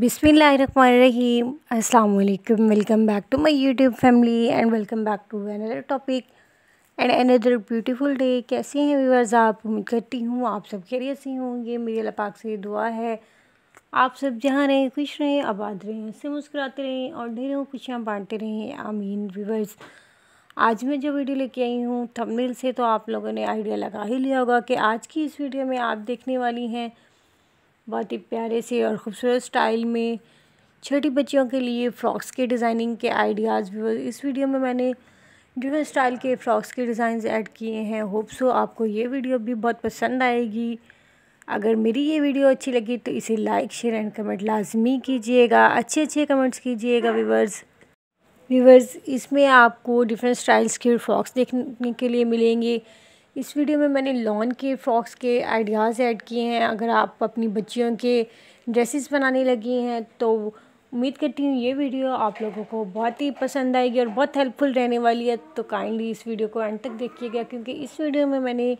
बिसमीम अस्सलाम वालेकुम welcome back to my YouTube family and welcome back to another topic and another beautiful day कैसे हैं viewers आप उम्मीद करती हूँ आप सब खैरियत से होंगे मेरे अल्लाह पाक से दुआ है आप सब जहाँ रहें खुश रहें आबाद रहें हंसते मुस्कुराते रहें और ढेरों खुशियाँ बाँटते रहें आमीन व्यूवर्स आज मैं जो वीडियो लेके आई हूँ थंबनेल से तो आप लोगों ने आइडिया लगा ही लिया होगा कि आज की इस वीडियो में आप देखने वाली हैं बहुत ही प्यारे से और ख़ूबसूरत स्टाइल में छोटी बच्चियों के लिए फ़्रॉक्स के डिज़ाइनिंग के आइडियाज़ भी इस वीडियो में मैंने डिफरेंट स्टाइल के फ़्रॉक्स के डिज़ाइन ऐड किए हैं होप्सो आपको ये वीडियो भी बहुत पसंद आएगी अगर मेरी ये वीडियो अच्छी लगी तो इसे लाइक शेयर एंड कमेंट लाजमी कीजिएगा अच्छे अच्छे कमेंट्स कीजिएगा व्यूवर्स व्यूवर्स इसमें आपको डिफरेंट स्टाइल्स के फ्रॉक्स देखने के लिए मिलेंगे इस वीडियो में मैंने लॉन के फ्रॉक्स के आइडियाज़ ऐड किए हैं अगर आप अपनी बच्चियों के ड्रेसेस बनाने लगी हैं तो उम्मीद करती हूँ ये वीडियो आप लोगों को बहुत ही पसंद आएगी और बहुत हेल्पफुल रहने वाली है तो काइंडली इस वीडियो को एंड तक देखिएगा क्योंकि इस वीडियो में मैंने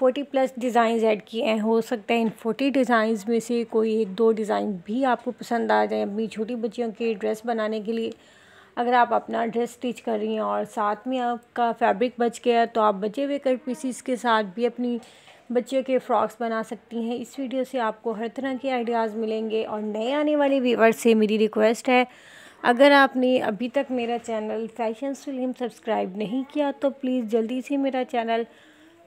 फ़ोर्टी प्लस डिज़ाइंस ऐड किए हैं हो सकता है इन फोर्टी डिज़ाइंस में से कोई एक दो डिज़ाइन भी आपको पसंद आ जाए अपनी छोटी बच्चियों के ड्रेस बनाने के लिए अगर आप अपना ड्रेस स्टिच कर रही हैं और साथ में आपका फैब्रिक बच गया तो आप बचे हुए कट पीसीस के साथ भी अपनी बच्चों के फ्रॉक्स बना सकती हैं इस वीडियो से आपको हर तरह के आइडियाज़ मिलेंगे और नए आने वाले व्यूवर से मेरी रिक्वेस्ट है अगर आपने अभी तक मेरा चैनल फैशन फिल्म सब्सक्राइब नहीं किया तो प्लीज़ जल्दी से मेरा चैनल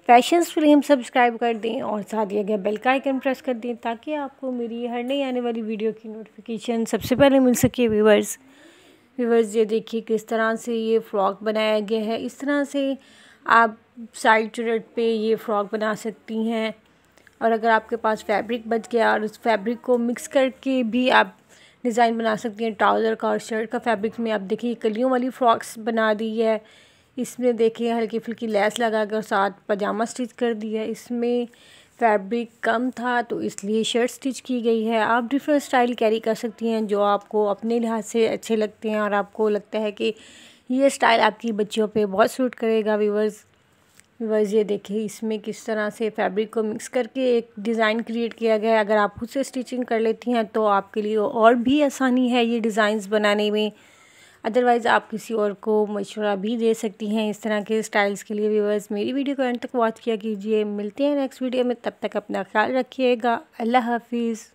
फैशन फिल्म सब्सक्राइब कर दें और साथ ही अगर बेल का आइकन प्रेस कर दें ताकि आपको मेरी हर नई आने वाली वीडियो की नोटिफिकेशन सबसे पहले मिल सके व्यूवर्स व्यूवर्स ये देखिए किस तरह से ये फ़्रॉक बनाया गया है इस तरह से आप साइड चुरट पे ये फ़्रॉक बना सकती हैं और अगर आपके पास फैब्रिक बच गया और उस फैब्रिक को मिक्स करके भी आप डिज़ाइन बना सकती हैं ट्राउज़र का और शर्ट का फैब्रिक में आप देखिए कलियों वाली फ़्रॉक्स बना दी है इसमें देखिए हल्की फुल्की लैस लगा के और साथ पजामा स्टिच कर दिया है इसमें फैब्रिक कम था तो इसलिए शर्ट स्टिच की गई है आप डिफरेंट स्टाइल कैरी कर सकती हैं जो आपको अपने लिहाज से अच्छे लगते हैं और आपको लगता है कि ये स्टाइल आपकी बच्चियों पे बहुत सूट करेगा व्यूवर्स व्यूवर्स ये देखिए इसमें किस तरह से फैब्रिक को मिक्स करके एक डिज़ाइन क्रिएट किया गया है अगर आप खुद से स्टिचिंग कर लेती हैं तो आपके लिए और भी आसानी है ये डिज़ाइंस बनाने में अदरवाइज़ आप किसी और को मशवरा भी दे सकती हैं इस तरह के स्टाइल्स के लिए व्यूवर्स मेरी वीडियो को एंड तक वॉच किया कीजिए मिलते हैं नेक्स्ट वीडियो में तब तक अपना ख्याल रखिएगा अल्लाह हाफिज़